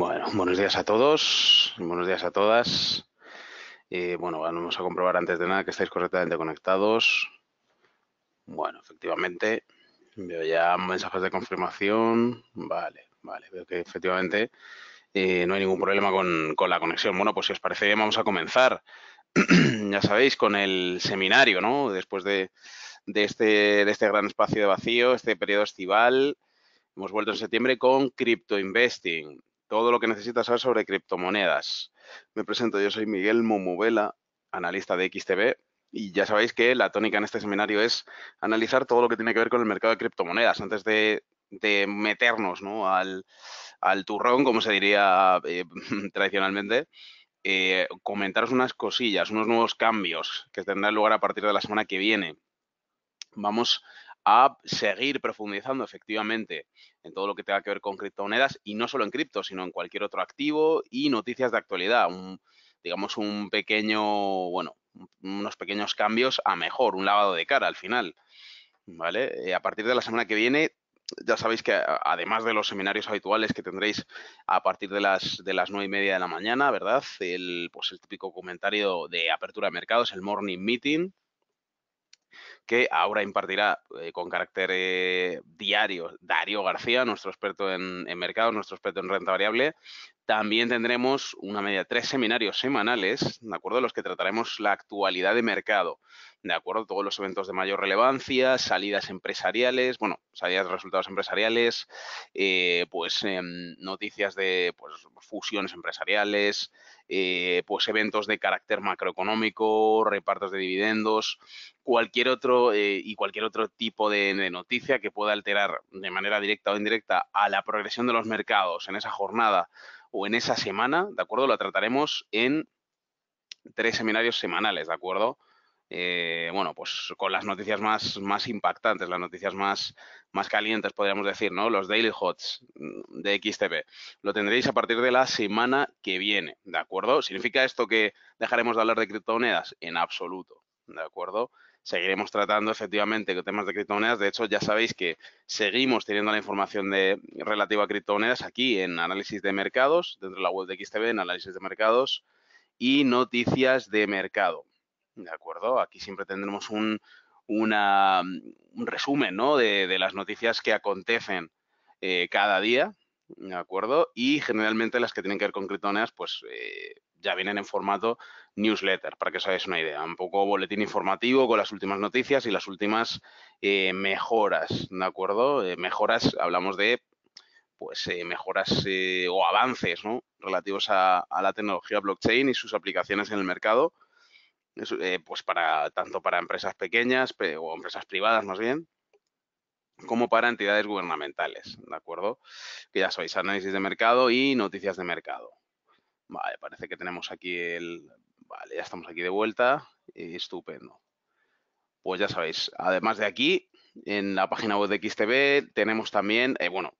Bueno, buenos días a todos, buenos días a todas. Eh, bueno, vamos a comprobar antes de nada que estáis correctamente conectados. Bueno, efectivamente, veo ya mensajes de confirmación. Vale, vale, veo que efectivamente eh, no hay ningún problema con, la conexión. Bueno, pues si os parece bien, vamos a comenzar. ya sabéis, con el seminario, ¿no? Después de, de, este, de este gran espacio de vacío, este periodo estival, hemos vuelto en septiembre con Crypto Investing todo lo que necesitas saber sobre criptomonedas. Me presento, yo soy Miguel Momubela, analista de XTB, y ya sabéis que la tónica en este seminario es analizar todo lo que tiene que ver con el mercado de criptomonedas antes de, meternos al, turrón, como se diría eh, tradicionalmente. Eh, comentaros unas cosillas, unos nuevos cambios que tendrán lugar a partir de la semana que viene. Vamos a seguir profundizando efectivamente en todo lo que tenga que ver con criptomonedas y no solo en cripto, sino en cualquier otro activo y noticias de actualidad. digamos un pequeño, bueno, unos pequeños cambios a mejor, un lavado de cara al final. ¿Vale? Eh, a partir de la semana que viene ya sabéis que además de los seminarios habituales que tendréis a partir de las de las nueve y media de la mañana, ¿verdad? El, pues el típico comentario de apertura de mercados, el morning meeting, que ahora impartirá eh, con carácter eh, diario Darío García, nuestro experto en, mercado, nuestro experto en renta variable. También tendremos una media tres seminarios semanales, ¿de acuerdo? En los que trataremos la actualidad de mercado, ¿de acuerdo? Todos los eventos de mayor relevancia, salidas empresariales, bueno, salidas de resultados empresariales, eh, pues em, noticias de pues, fusiones empresariales, eh, pues eventos de carácter macroeconómico, repartos de dividendos, cualquier otro eh, y cualquier otro tipo de, de, noticia que pueda alterar de manera directa o indirecta a la progresión de los mercados en esa jornada o en esa semana, ¿de acuerdo? La trataremos en tres seminarios semanales, ¿de acuerdo? Eh, bueno, pues con las noticias más, más impactantes, las noticias más, más calientes, podríamos decir, ¿no? Los Daily Hots mm, de XTB. Lo tendréis a partir de la semana que viene, ¿de acuerdo? ¿Significa esto que dejaremos de hablar de criptomonedas? En absoluto, ¿de acuerdo? Seguiremos tratando efectivamente temas de criptomonedas. De hecho, ya sabéis que seguimos teniendo la información de, relativa a criptomonedas aquí en análisis de mercados, dentro de la web de XTB, en análisis de mercados y noticias de mercado. ¿de acuerdo? Aquí siempre tendremos un, un resumen de, las noticias que acontecen eh, cada día, ¿de acuerdo? Y generalmente las que tienen que ver con criptomonedas, pues eh, ya vienen en formato newsletter, para que os hagáis una idea. Un poco boletín informativo con las últimas noticias y las últimas eh, mejoras, ¿de acuerdo? mejoras, hablamos de pues mejoras o avances relativos a la tecnología blockchain y sus aplicaciones en el mercado eh, pues para tanto para empresas pequeñas o empresas privadas más bien, como para entidades gubernamentales, ¿de acuerdo? Que ya sabéis, análisis de mercado y noticias de mercado. Vale, parece que tenemos aquí el... Vale, ya estamos aquí de vuelta. Eh, estupendo. Pues ya sabéis, además de aquí, en la página web de XTB tenemos también, eh, bueno,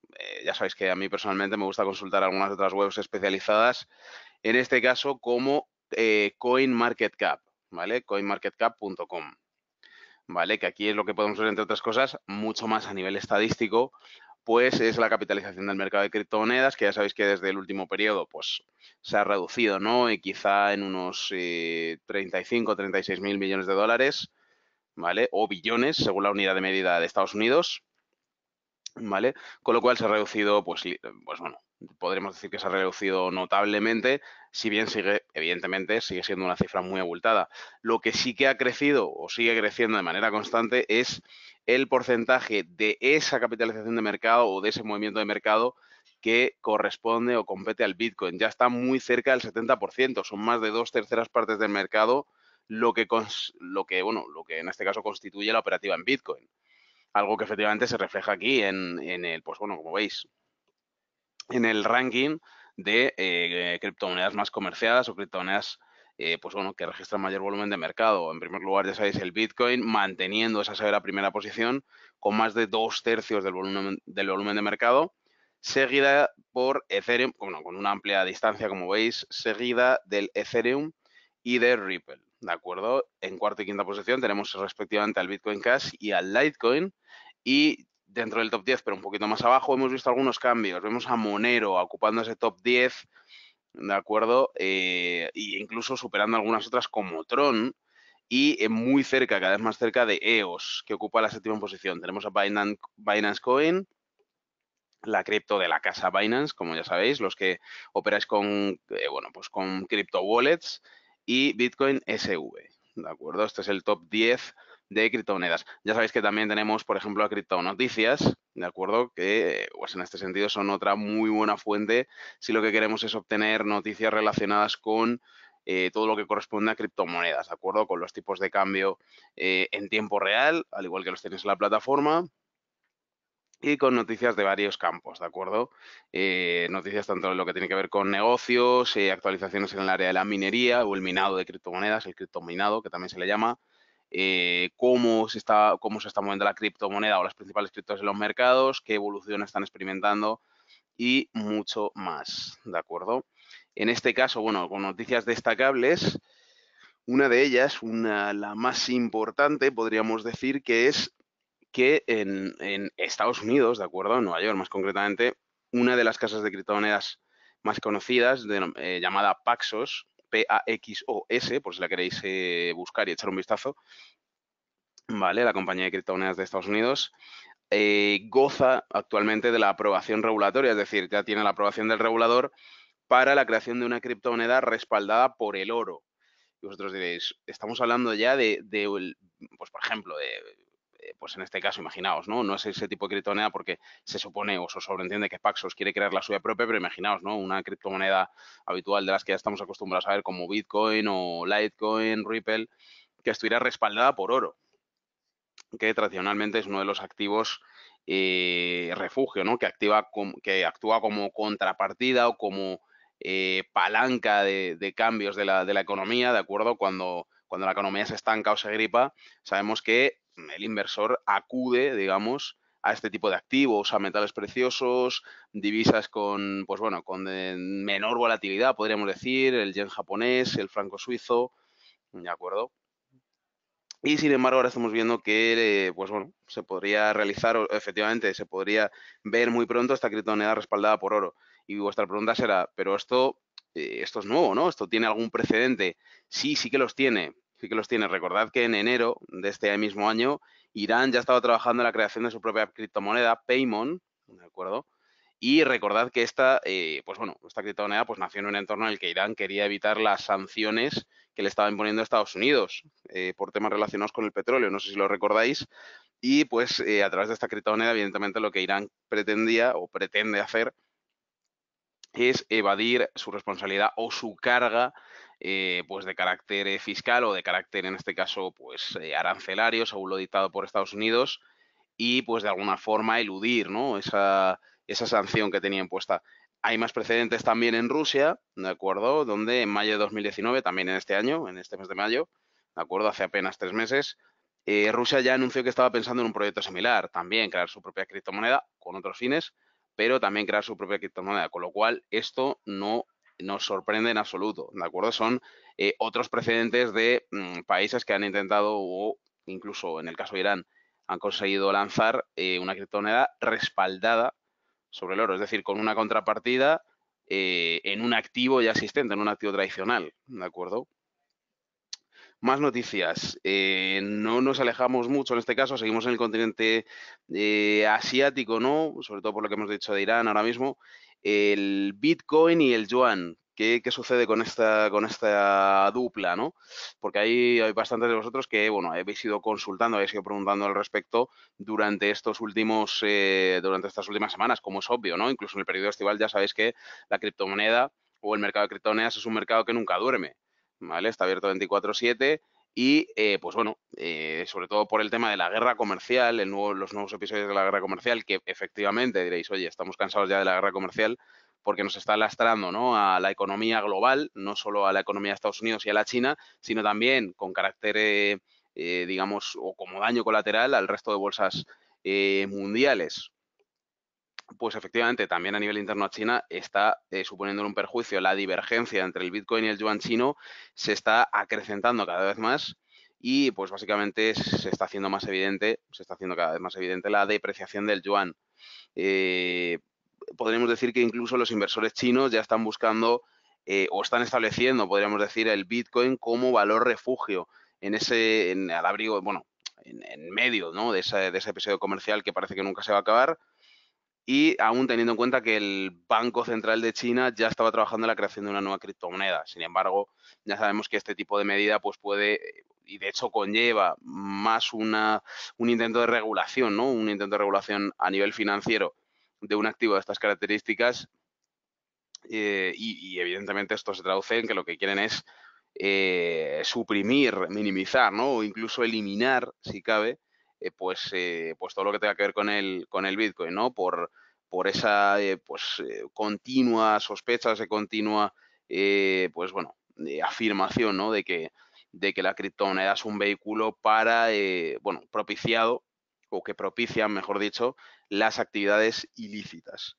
ya sabéis que a mí personalmente me gusta consultar algunas otras webs especializadas, en este caso como CoinMarketCap. ¿vale? coinmarketcap.com, ¿vale? Que aquí es lo que podemos ver, entre otras cosas, mucho más a nivel estadístico, pues es la capitalización del mercado de criptomonedas, que ya sabéis que desde el último periodo, pues se ha reducido, ¿no? Y quizá en unos 35 o 36 mil millones de dólares, ¿vale? O billones, según la unidad de medida de Estados Unidos, ¿vale? Con lo cual se ha reducido, pues, pues bueno, podremos decir que se ha reducido notablemente, si bien sigue, evidentemente, sigue siendo una cifra muy abultada. Lo que sí que ha crecido o sigue creciendo de manera constante es el porcentaje de esa capitalización de mercado o de ese movimiento de mercado que corresponde o compete al Bitcoin. Ya está muy cerca del 70%, son más de dos terceras partes del mercado lo que, lo que, bueno, lo que en este caso constituye la operativa en Bitcoin. Algo que efectivamente se refleja aquí en el, pues bueno, como veis, en el ranking de eh, criptomonedas más comerciadas o criptomonedas eh, pues bueno, que registran mayor volumen de mercado. En primer lugar, ya sabéis, el Bitcoin manteniendo esa severa primera posición con más de dos tercios del volumen, del volumen de mercado, seguida por Ethereum, bueno, con una amplia distancia, como veis, seguida del Ethereum y de Ripple. ¿De acuerdo? En cuarta y quinta posición tenemos respectivamente al Bitcoin Cash y al Litecoin. Y dentro del top 10, pero un poquito más abajo, hemos visto algunos cambios. Vemos a Monero ocupando ese top 10, ¿de acuerdo? e incluso superando algunas otras como Tron y eh, muy cerca, cada vez más cerca de EOS, que ocupa la séptima posición. Tenemos a Binance, Coin, la cripto de la casa Binance, como ya sabéis, los que operáis con, eh, bueno, pues con cripto wallets y Bitcoin SV, ¿de acuerdo? Este es el top 10 de criptomonedas. Ya sabéis que también tenemos, por ejemplo, a noticias, ¿de acuerdo? Que, pues en este sentido, son otra muy buena fuente si lo que queremos es obtener noticias relacionadas con eh, todo lo que corresponde a criptomonedas, ¿de acuerdo? Con los tipos de cambio eh, en tiempo real, al igual que los tenéis en la plataforma, y con noticias de varios campos, ¿de acuerdo? Eh, noticias tanto de lo que tiene que ver con negocios, actualizaciones en el área de la minería o el minado de criptomonedas, el criptominado, que también se le llama, eh, cómo, se está, cómo se está moviendo la criptomoneda o las principales criptos en los mercados, qué evolución están experimentando y mucho más, ¿de acuerdo? En este caso, bueno, con noticias destacables, una de ellas, una, la más importante, podríamos decir que es que en, Estados Unidos, ¿de acuerdo? En Nueva York, más concretamente, una de las casas de criptomonedas más conocidas, eh, llamada Paxos, PAXOS, por si la queréis eh, buscar y echar un vistazo. Vale, la compañía de criptomonedas de Estados Unidos. Eh, goza actualmente de la aprobación regulatoria, es decir, ya tiene la aprobación del regulador para la creación de una criptomoneda respaldada por el oro. Y vosotros diréis, estamos hablando ya de, de pues por ejemplo, de eh, pues en este caso, imaginaos, ¿no? No es ese tipo de criptomoneda porque se supone o se sobreentiende que Paxos quiere crear la suya propia, pero imaginaos, ¿no? Una criptomoneda habitual de las que ya estamos acostumbrados a ver como Bitcoin o Litecoin, Ripple, que estuviera respaldada por oro, que tradicionalmente es uno de los activos eh, refugio, ¿no? Que, activa, que actúa como contrapartida o como eh, palanca de, cambios de la, economía, ¿de acuerdo? Cuando cuando la economía se estanca o se gripa, sabemos que el inversor acude, digamos, a este tipo de activos, a metales preciosos, divisas con, pues bueno, con eh, menor volatilidad, podríamos decir, el yen japonés, el franco suizo, ¿de acuerdo? Y sin embargo, ahora estamos viendo que, eh, pues bueno, se podría realizar, efectivamente, se podría ver muy pronto esta criptomoneda respaldada por oro. Y vuestra pregunta será, pero esto, eh, esto es nuevo, ¿no? ¿Esto tiene algún precedente? Sí, sí que los tiene sí que los tiene. Recordad que en enero de este mismo año, Irán ya estaba trabajando en la creación de su propia criptomoneda, Paymon, ¿de acuerdo? Y recordad que esta, eh, pues bueno, esta criptomoneda pues nació en un entorno en el que Irán quería evitar las sanciones que le estaba imponiendo Estados Unidos eh, por temas relacionados con el petróleo, no sé si lo recordáis. Y pues eh, a través de esta criptomoneda, evidentemente, lo que Irán pretendía o pretende hacer es evadir su responsabilidad o su carga eh, pues de carácter eh, fiscal o de carácter, en este caso, pues eh, arancelario, según lo dictado por Estados Unidos, y pues de alguna forma eludir ¿no? esa, esa sanción que tenía impuesta. Hay más precedentes también en Rusia, ¿de acuerdo? Donde en mayo de 2019, también en este año, en este mes de mayo, ¿de acuerdo? Hace apenas tres meses, Rusia ya anunció que estaba pensando en un proyecto similar, también crear su propia criptomoneda con otros fines, pero también crear su propia criptomoneda, con lo cual esto no nos sorprende en absoluto, ¿de acuerdo? Son eh, otros precedentes de mm, países que han intentado o incluso en el caso de Irán han conseguido lanzar eh, una criptomoneda respaldada sobre el oro, es decir, con una contrapartida eh, en un activo ya existente, en un activo tradicional, ¿de acuerdo? Más noticias. no nos alejamos mucho en este caso, seguimos en el continente asiático, ¿no? Sobre todo por lo que hemos dicho de Irán ahora mismo el Bitcoin y el Yuan. ¿Qué, sucede con esta, con esta dupla? ¿no? Porque hay, hay bastantes de vosotros que bueno, habéis ido consultando, habéis ido preguntando al respecto durante, estos últimos, eh, durante estas últimas semanas, como es obvio, ¿no? Incluso en el periodo estival ya sabéis que la criptomoneda o el mercado de criptomonedas es un mercado que nunca duerme. ¿Vale? Está abierto 24-7 y eh, pues bueno, eh, sobre todo por el tema de la guerra comercial, los nuevos episodios de la guerra comercial, que efectivamente diréis, oye, estamos cansados ya de la guerra comercial porque nos está lastrando ¿no? a la economía global, no solo a la economía de Estados Unidos y a la China, sino también con carácter, eh, digamos, o como daño colateral al resto de bolsas mundiales. Pues efectivamente, también a nivel interno a China está eh, suponiendo un perjuicio. La divergencia entre el Bitcoin y el yuan chino se está acrecentando cada vez más y pues básicamente se está haciendo más evidente, se está haciendo cada vez más evidente la depreciación del yuan. Eh, podríamos decir que incluso los inversores chinos ya están buscando eh, o están estableciendo, podríamos decir, el Bitcoin como valor refugio en ese, en, al abrigo, bueno, en, medio ¿no? de, de ese episodio comercial que parece que nunca se va a acabar y aún teniendo en cuenta que el Banco Central de China ya estaba trabajando en la creación de una nueva criptomoneda. Sin embargo, ya sabemos que este tipo de medida pues puede y de hecho conlleva más una, un intento de regulación, ¿no? Un intento de regulación a nivel financiero de un activo de estas características eh, y, evidentemente esto se traduce en que lo que quieren es eh, suprimir, minimizar, ¿no? O incluso eliminar, si cabe, eh, pues, eh, pues todo lo que tenga que ver con el, con el Bitcoin, ¿no? Por, por esa eh, pues, continua sospecha, esa continua, pues bueno, afirmación, ¿no? De que, de que la criptomoneda es un vehículo para, bueno, propiciado o que propicia, mejor dicho, las actividades ilícitas.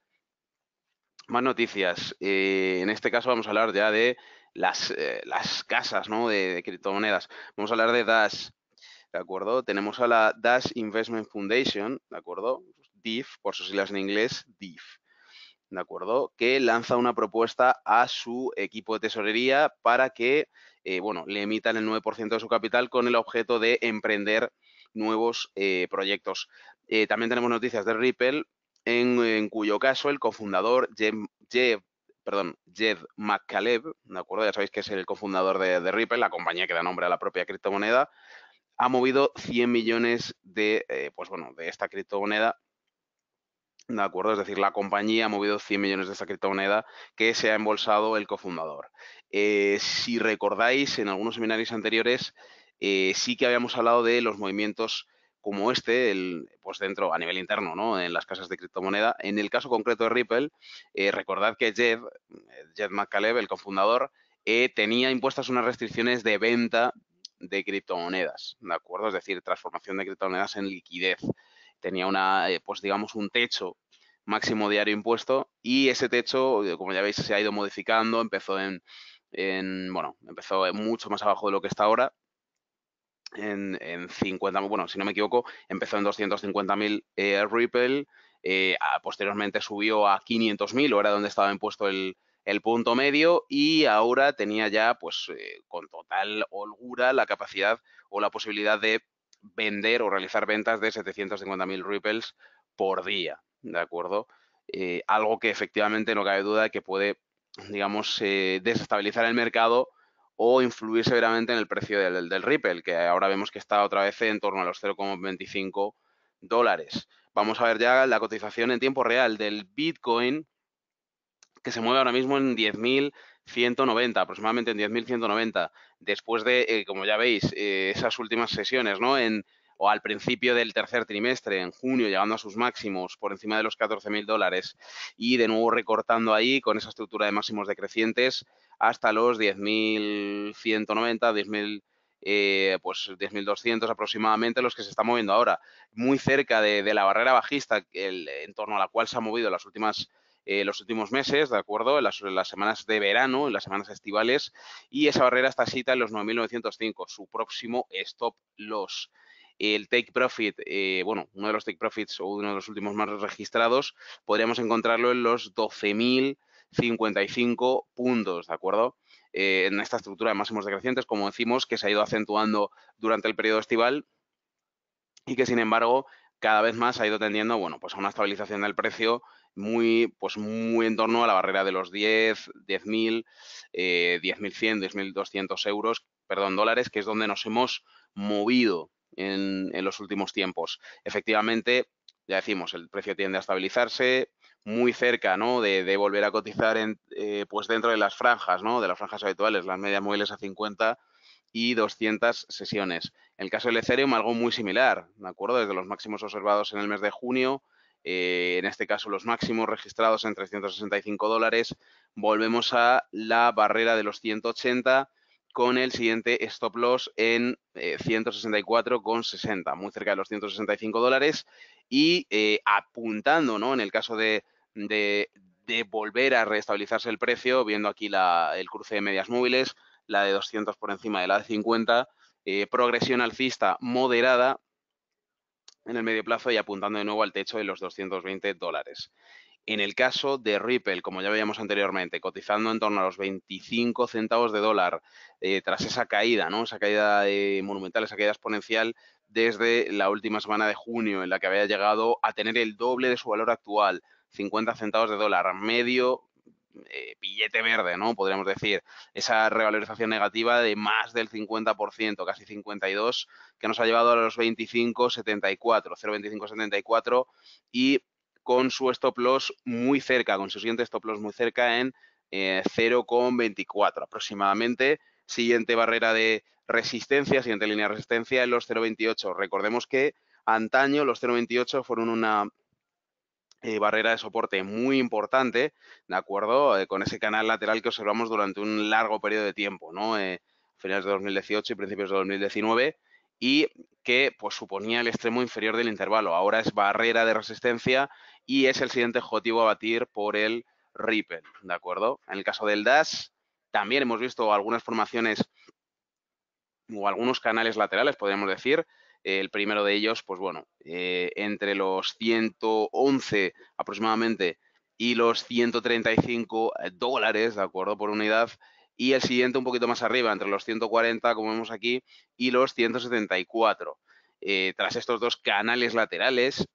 Más noticias. en este caso vamos a hablar ya de las, las casas ¿no? de, de criptomonedas. Vamos a hablar de Dash. ¿de acuerdo? Tenemos a la Dash Investment Foundation, ¿de acuerdo? DIF, por sus siglas en inglés, DIF, ¿de acuerdo? Que lanza una propuesta a su equipo de tesorería para que, eh, bueno, le emitan el 9% de su capital con el objeto de emprender nuevos eh, proyectos. Eh, también tenemos noticias de Ripple, en, cuyo caso el cofundador Jeff, perdón, Jed McCaleb, ¿de acuerdo? Ya sabéis que es el cofundador de, Ripple, la compañía que da nombre a la propia criptomoneda, ha movido 100 millones de, eh, pues bueno, de esta criptomoneda ¿De acuerdo? Es decir, la compañía ha movido 100 millones de esta criptomoneda que se ha embolsado el cofundador. Eh, si recordáis, en algunos seminarios anteriores eh, sí que habíamos hablado de los movimientos como este, el, pues dentro, a nivel interno, ¿no? En las casas de criptomoneda. En el caso concreto de Ripple, recordad que Jed, Jeff McCaleb, el cofundador, tenía impuestas unas restricciones de venta de criptomonedas, ¿de acuerdo? Es decir, transformación de criptomonedas en liquidez. Tenía una, eh, pues digamos, un techo máximo diario impuesto y ese techo, eh, como ya veis, se ha ido modificando, empezó en, bueno, empezó mucho más abajo de lo que está ahora, en, 50, bueno, si no me equivoco, empezó en 250.000 eh, Ripple, posteriormente subió a 500.000, o era donde estaba impuesto el, el punto medio y ahora tenía ya pues eh, con total holgura la capacidad o la posibilidad de vender o realizar ventas de 750.000 ripples por día, ¿de acuerdo? Eh, algo que efectivamente no cabe duda que puede, digamos, eh, desestabilizar el mercado o influir severamente en el precio del Ripple, que ahora vemos que está otra vez en torno a los 0,25 dólares. Vamos a ver ya la cotización en tiempo real del Bitcoin, que se mueve ahora mismo en 10.190, aproximadamente en 10.190, después de, eh, como ya veis, eh, esas últimas sesiones, ¿no? En, o al principio del tercer trimestre, en junio, llegando a sus máximos por encima de los 14.000 dólares y de nuevo recortando ahí con esa estructura de máximos decrecientes hasta los 10.190, 10.000 eh, pues 10.200 aproximadamente los que se están moviendo ahora, muy cerca de, la barrera bajista el, en torno a la cual se ha movido las últimas eh, los últimos meses, ¿de acuerdo? En las, semanas de verano, en las semanas estivales, y esa barrera está cita en los 9.905, su próximo stop loss el take profit, eh, bueno, uno de los take profits o uno de los últimos más registrados, podríamos encontrarlo en los 12.055 puntos, ¿de acuerdo? Eh, en esta estructura de máximos decrecientes, como decimos, que se ha ido acentuando durante el periodo estival y que, sin embargo, cada vez más ha ido tendiendo, bueno, pues a una estabilización del precio muy, pues muy en torno a la barrera de los 10, 10.000, 10.100, 10.200 euros, perdón, dólares, que es donde nos hemos movido en, los últimos tiempos. Efectivamente, ya decimos, el precio tiende a estabilizarse muy cerca ¿no? de, volver a cotizar eh, pues dentro de las franjas, ¿no? de las franjas habituales, las medias móviles a 50 y 200 sesiones. En el caso del Ethereum, algo muy similar, ¿de acuerdo? Desde los máximos observados en el mes de junio, eh, en este caso los máximos registrados en 365 dólares, volvemos a la barrera de los 180 con el siguiente stop loss en 164,60, eh, muy cerca de los 165 dólares y eh, apuntando, ¿no? En el caso de, volver a reestabilizarse el precio, viendo aquí el cruce de medias móviles, la de 200 por encima de la de 50, eh, progresión alcista moderada en el medio plazo y apuntando de nuevo al techo de los 220 dólares. En el caso de Ripple, como ya veíamos anteriormente, cotizando en torno a los 25 centavos de dólar eh, tras esa caída, ¿no? Esa caída eh, monumental, esa caída exponencial desde la última semana de junio, en la que había llegado a tener el doble de su valor actual, 50 centavos de dólar, medio eh, billete verde, ¿no? Podríamos decir, esa revalorización negativa de más del 50%, casi 52%, que nos ha llevado a los 25,74, 0,2574 y con su stop loss muy cerca, con su siguiente stop loss muy cerca en 0,24 eh, aproximadamente. Siguiente barrera de resistencia, siguiente línea de resistencia en los 0,28. Recordemos que antaño los 0,28 fueron una eh, barrera de soporte muy importante, ¿de acuerdo? Eh, con ese canal lateral que observamos durante un largo periodo de tiempo, ¿no? Eh, finales de 2018 y principios de 2019 y que pues suponía el extremo inferior del intervalo. Ahora es barrera de resistencia y es el siguiente objetivo a batir por el Ripple, ¿de acuerdo? En el caso del DAS también hemos visto algunas formaciones o algunos canales laterales, podríamos decir, el primero de ellos, pues bueno, eh, entre los 111 aproximadamente y los 135 dólares, ¿de acuerdo? Por unidad. Y el siguiente un poquito más arriba, entre los 140, como vemos aquí, y los 174. Eh, tras estos dos canales laterales,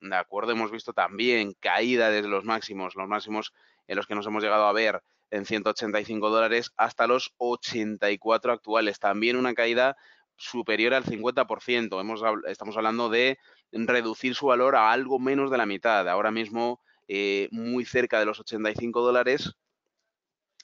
¿de acuerdo? Hemos visto también caída desde los máximos, los máximos en los que nos hemos llegado a ver en 185 dólares hasta los 84 actuales. También una caída superior al 50%. Hemos, estamos hablando de reducir su valor a algo menos de la mitad. Ahora mismo eh, muy cerca de los 85 dólares,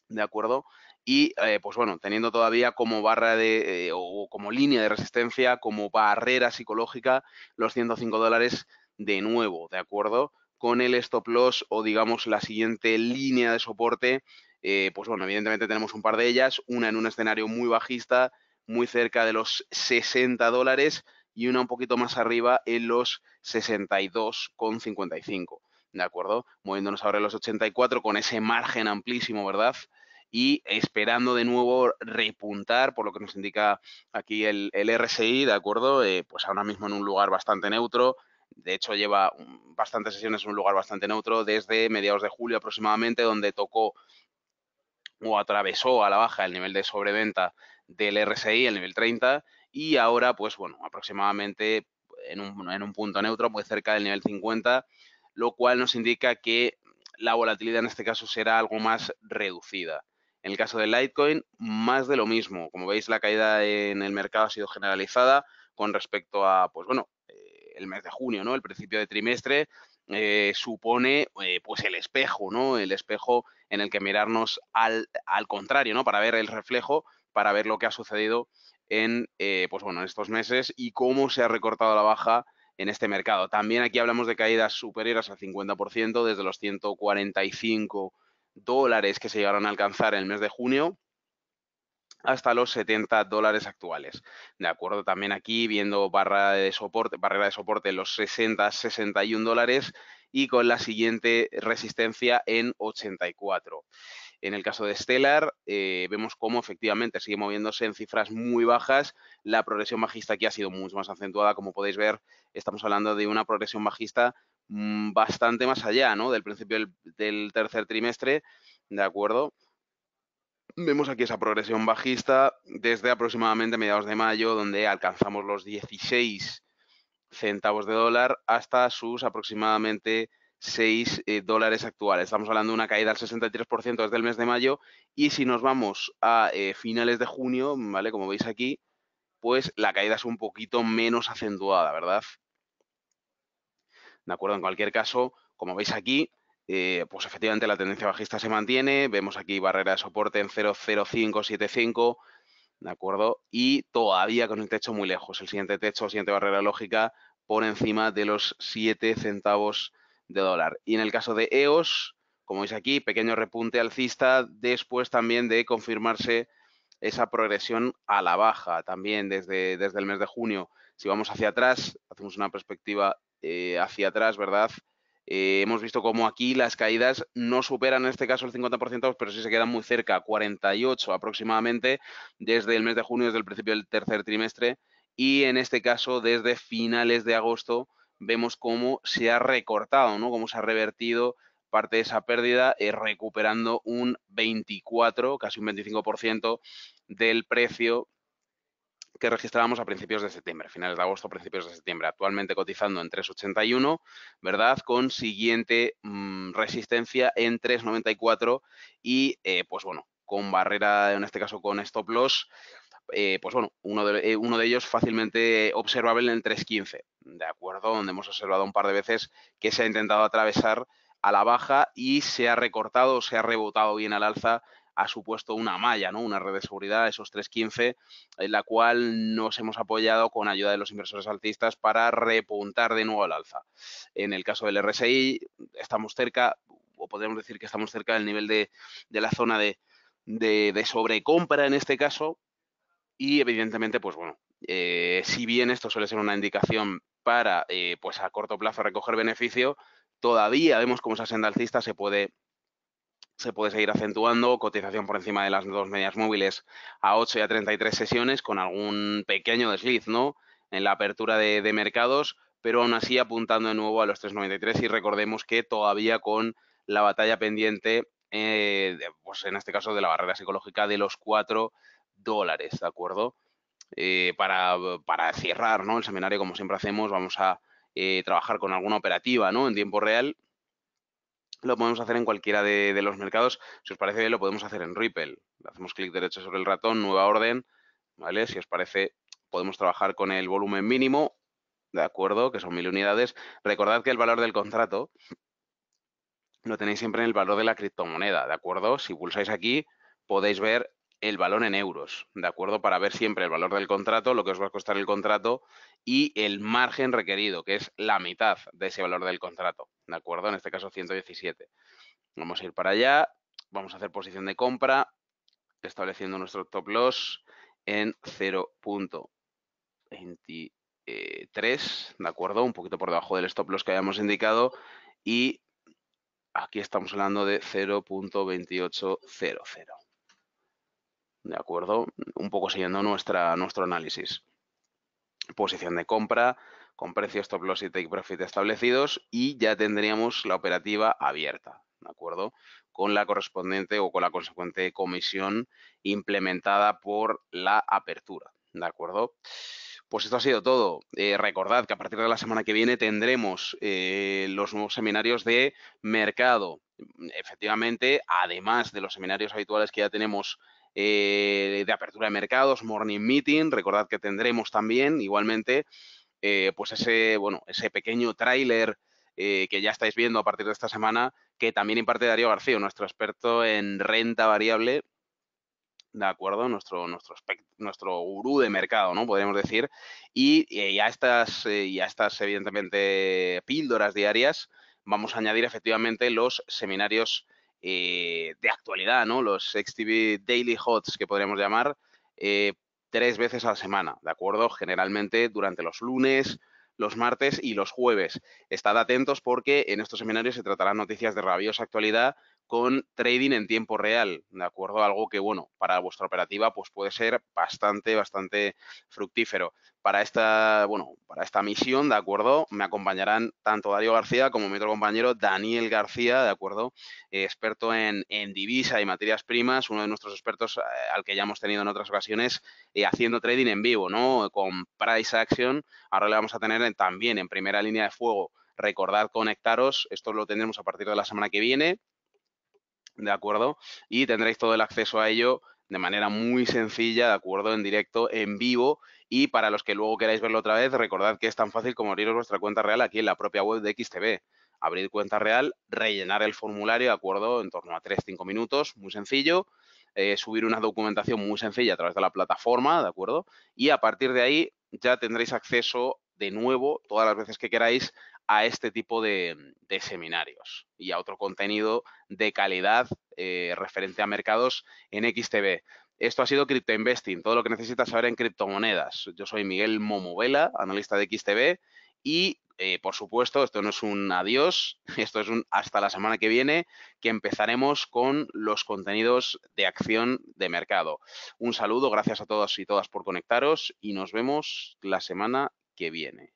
¿de acuerdo? Y eh, pues bueno, teniendo todavía como barra de eh, o como línea de resistencia, como barrera psicológica, los 105 dólares de nuevo, ¿de acuerdo? Con el stop loss o digamos la siguiente línea de soporte, pues bueno, evidentemente tenemos un par de ellas, una en un escenario muy bajista muy cerca de los 60 dólares y una un poquito más arriba en los 62,55. ¿De acuerdo? Moviéndonos ahora en los 84 con ese margen amplísimo, ¿verdad? Y esperando de nuevo repuntar, por lo que nos indica aquí el, RSI, ¿de acuerdo? Eh, pues ahora mismo en un lugar bastante neutro. De hecho, lleva bastantes sesiones en un lugar bastante neutro desde mediados de julio aproximadamente, donde tocó o atravesó a la baja el nivel de sobreventa del RSI, el nivel 30, y ahora, pues bueno, aproximadamente en un, en un punto neutro, pues cerca del nivel 50, lo cual nos indica que la volatilidad en este caso será algo más reducida. En el caso de Litecoin, más de lo mismo. Como veis, la caída en el mercado ha sido generalizada con respecto a, pues bueno, eh, el mes de junio, ¿no? El principio de trimestre eh, supone, eh, pues, el espejo, ¿no? El espejo en el que mirarnos al, al contrario, ¿no? Para ver el reflejo para ver lo que ha sucedido en, eh, pues bueno, en estos meses y cómo se ha recortado la baja en este mercado. También aquí hablamos de caídas superiores al 50%, desde los 145 dólares que se llegaron a alcanzar en el mes de junio hasta los 70 dólares actuales. De acuerdo, también aquí viendo de soporte, barrera de soporte en los 60, 61 dólares y con la siguiente resistencia en 84. En el caso de Stellar, eh, vemos cómo efectivamente sigue moviéndose en cifras muy bajas. La progresión bajista aquí ha sido mucho más acentuada. Como podéis ver, estamos hablando de una progresión bajista mm, bastante más allá ¿no? del principio del, del tercer trimestre, ¿de acuerdo? Vemos aquí esa progresión bajista desde aproximadamente mediados de mayo, donde alcanzamos los 16 centavos de dólar hasta sus aproximadamente 6 eh, dólares actuales. Estamos hablando de una caída del 63% desde el mes de mayo y si nos vamos a eh, finales de junio, ¿vale? Como veis aquí, pues la caída es un poquito menos acentuada, ¿verdad? De acuerdo, en cualquier caso, como veis aquí, eh, pues efectivamente la tendencia bajista se mantiene, vemos aquí barrera de soporte en 00575, ¿de acuerdo? Y todavía con el techo muy lejos, el siguiente techo, siguiente barrera lógica por encima de los 7 centavos dólar. Y en el caso de EOS, como veis aquí, pequeño repunte alcista después también de confirmarse esa progresión a la baja también desde, desde el mes de junio. Si vamos hacia atrás, hacemos una perspectiva eh, hacia atrás, ¿verdad? Eh, hemos visto como aquí las caídas no superan en este caso el 50%, pero sí se quedan muy cerca, 48 aproximadamente, desde el mes de junio, desde el principio del tercer trimestre, y en este caso desde finales de agosto vemos cómo se ha recortado, ¿no? Cómo se ha revertido parte de esa pérdida, eh, recuperando un 24, casi un 25% del precio que registrábamos a principios de septiembre, finales de agosto, principios de septiembre, actualmente cotizando en 3,81, ¿verdad? Con siguiente mm, resistencia en 3,94 y, eh, pues bueno, con barrera, en este caso con stop loss, eh, pues bueno, eh, uno de, ellos fácilmente observable en el 315, ¿de acuerdo? Donde hemos observado un par de veces que se ha intentado atravesar a la baja y se ha recortado, se ha rebotado bien al alza, ha supuesto una malla, ¿no? Una red de seguridad, esos 315, en la cual nos hemos apoyado con ayuda de los inversores altistas para repuntar de nuevo al alza. En el caso del RSI, estamos cerca, o podemos decir que estamos cerca del nivel de, la zona de, de sobrecompra en este caso, y evidentemente, pues bueno, eh, si bien esto suele ser una indicación para, eh, pues a corto plazo recoger beneficio, todavía vemos cómo esa senda alcista se puede se puede seguir acentuando, cotización por encima de las dos medias móviles a 8 y a 33 sesiones con algún pequeño desliz, ¿no? En la apertura de, mercados, pero aún así apuntando de nuevo a los 3,93 y recordemos que todavía con la batalla pendiente, eh, pues en este caso de la barrera psicológica de los 4 dólares, ¿de acuerdo? Eh, para, para, ¿no? el seminario, como siempre hacemos, vamos a eh, trabajar con alguna operativa ¿no? en tiempo real. Lo podemos hacer en cualquiera de, los mercados. Si os parece bien, lo podemos hacer en Ripple. Hacemos clic derecho sobre el ratón, nueva orden. ¿vale? Si os parece, podemos trabajar con el volumen mínimo, ¿de acuerdo? Que son mil unidades. Recordad que el valor del contrato lo tenéis siempre en el valor de la criptomoneda, ¿de acuerdo? Si pulsáis aquí, podéis ver el valor en euros, ¿de acuerdo? Para ver siempre el valor del contrato, lo que os va a costar el contrato y el margen requerido, que es la mitad de ese valor del contrato, ¿de acuerdo? En este caso 117. Vamos a ir para allá, vamos a hacer posición de compra, estableciendo nuestro top loss en 0.23, ¿de acuerdo? Un poquito por debajo del stop loss que habíamos indicado y aquí estamos hablando de 0.2800. ¿de acuerdo? Un poco siguiendo nuestra, nuestro análisis. Posición de compra con precios stop loss y take profit establecidos y ya tendríamos la operativa abierta, ¿de acuerdo? Con la correspondiente o con la consecuente comisión implementada por la apertura, ¿de acuerdo? Pues esto ha sido todo. Eh, recordad que a partir de la semana que viene tendremos eh, los nuevos seminarios de mercado. Efectivamente, además de los seminarios habituales que ya tenemos eh, de apertura de mercados, morning meeting. Recordad que tendremos también igualmente eh, pues ese, bueno, ese pequeño tráiler eh, que ya estáis viendo a partir de esta semana que también imparte Darío García, nuestro experto en renta variable. De acuerdo, nuestro, nuestro, nuestro gurú de mercado, ¿no? Podríamos decir. Y, ya estas, y a estas, evidentemente, píldoras diarias, vamos a añadir efectivamente los seminarios eh, de actualidad, ¿no? Los XTV Daily Hots, que podríamos llamar, eh, tres veces a la semana, ¿de acuerdo? Generalmente durante los lunes, los martes y los jueves. Estad atentos porque en estos seminarios se tratarán noticias de rabiosa actualidad con trading en tiempo real, ¿de acuerdo? Algo que, bueno, para vuestra operativa pues puede ser bastante, bastante fructífero. Para esta, bueno, para esta misión, ¿de acuerdo? Me acompañarán tanto Darío García como mi otro compañero Daniel García, ¿de acuerdo? Eh, experto en, divisa y materias primas, uno de nuestros expertos eh, al que ya hemos tenido en otras ocasiones eh, haciendo trading en vivo, ¿no? Con Price Action, ahora le vamos a tener también en primera línea de fuego. Recordad conectaros, esto lo tendremos a partir de la semana que viene, ¿de acuerdo? Y tendréis todo el acceso a ello de manera muy sencilla, ¿de acuerdo? En directo, en vivo. Y para los que luego queráis verlo otra vez, recordad que es tan fácil como abrir vuestra cuenta real aquí en la propia web de XTB. Abrir cuenta real, rellenar el formulario, ¿de acuerdo? En torno a 3-5 minutos, muy sencillo. Eh, subir una documentación muy sencilla a través de la plataforma, ¿de acuerdo? Y a partir de ahí ya tendréis acceso de nuevo, todas las veces que queráis, a este tipo mm, de, seminarios y a otro contenido de calidad eh, referente a mercados en XTB. Esto ha sido Crypto Investing, todo lo que necesitas saber en criptomonedas. Yo soy Miguel Momovela, analista de XTB y eh, por supuesto, esto no es un adiós, esto es un hasta la semana que viene, que empezaremos con los contenidos de acción de mercado. Un saludo, gracias a todos y todas por conectaros y nos vemos la semana que viene.